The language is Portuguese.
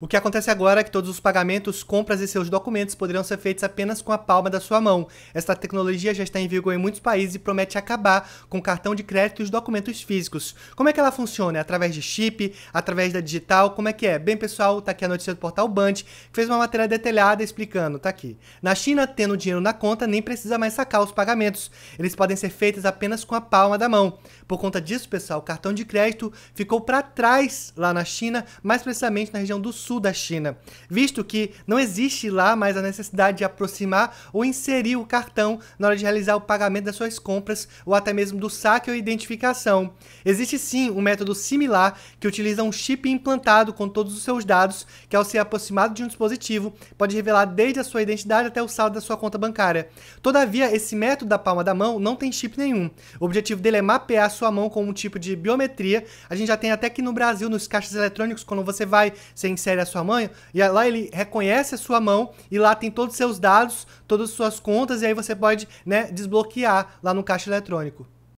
O que acontece agora é que todos os pagamentos, compras e seus documentos poderão ser feitos apenas com a palma da sua mão. Esta tecnologia já está em vigor em muitos países e promete acabar com cartão de crédito e os documentos físicos. Como é que ela funciona? É através de chip? Através da digital? Como é que é? Bem, pessoal, tá aqui a notícia do portal Band, que fez uma matéria detalhada explicando, tá aqui. Na China, tendo dinheiro na conta, nem precisa mais sacar os pagamentos. Eles podem ser feitos apenas com a palma da mão. Por conta disso, pessoal, o cartão de crédito ficou para trás lá na China, mais precisamente na região do sul sul da China, visto que não existe lá mais a necessidade de aproximar ou inserir o cartão na hora de realizar o pagamento das suas compras ou até mesmo do saque ou identificação. Existe sim um método similar que utiliza um chip implantado com todos os seus dados, que ao ser aproximado de um dispositivo, pode revelar desde a sua identidade até o saldo da sua conta bancária. Todavia, esse método da palma da mão não tem chip nenhum. O objetivo dele é mapear a sua mão com um tipo de biometria. A gente já tem até aqui no Brasil, nos caixas eletrônicos, quando você vai, você insere é sua mãe, e lá ele reconhece a sua mão e lá tem todos os seus dados, todas as suas contas, e aí você pode né, desbloquear lá no caixa eletrônico.